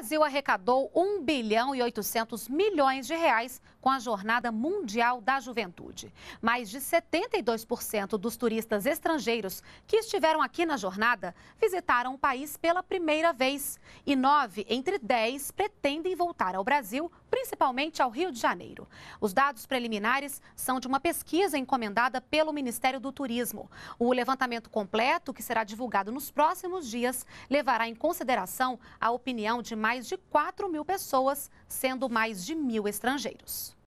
Brasil arrecadou 1 bilhão e 800 milhões de reais com a Jornada Mundial da Juventude. Mais de 72% dos turistas estrangeiros que estiveram aqui na jornada visitaram o país pela primeira vez e nove entre dez pretendem voltar ao Brasil, principalmente ao Rio de Janeiro. Os dados preliminares são de uma pesquisa encomendada pelo Ministério do Turismo. O levantamento completo, que será divulgado nos próximos dias, levará em consideração a opinião de mais de 4 mil pessoas, sendo mais de mil estrangeiros.